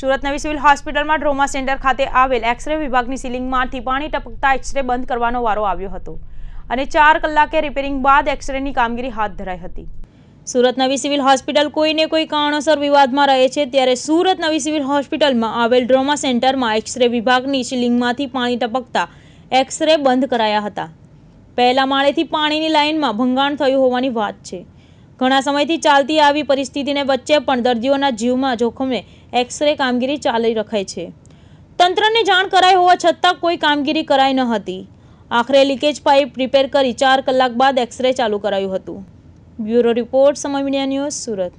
સુરત નવી સિવિલ હોસ્પિટલમાં ડ્રોમા સેન્ટર ખાતે આવેલ એક્સરે વિભાગની સિલિંગમાંથી પાણી ટપકતા એક્સરે બંધ કરવાનો વારો આવ્યો હતો અને ચાર કલાકે રિપેરિંગ બાદ એક્સરેની કામગીરી હાથ ધરાઈ હતી સુરત નવી સિવિલ હોસ્પિટલ કોઈને કોઈ કારણોસર વિવાદમાં રહે છે ત્યારે સુરત નવી સિવિલ હોસ્પિટલમાં આવેલ ડ્રોમા સેન્ટરમાં એક્સરે વિભાગની સિલિંગમાંથી પાણી ટપકતા એક્સરે બંધ કરાયા હતા પહેલા માળેથી પાણીની લાઇનમાં ભંગાણ થયું હોવાની વાત છે ઘણા સમયથી ચાલતી આવી પરિસ્થિતિને વચ્ચે પણ દર્દીઓના જીવમાં જોખમે એક્સરે કામગીરી ચાલી રખાય છે તંત્રને જાણ કરાઈ હોવા છતાં કોઈ કામગીરી કરાઈ ન હતી આખરે લીકેજ પાઇપ રિપેર કરી ચાર કલાક બાદ એક્સરે ચાલુ કરાયું હતું બ્યુરો રિપોર્ટ સમય મીડિયા ન્યૂઝ સુરત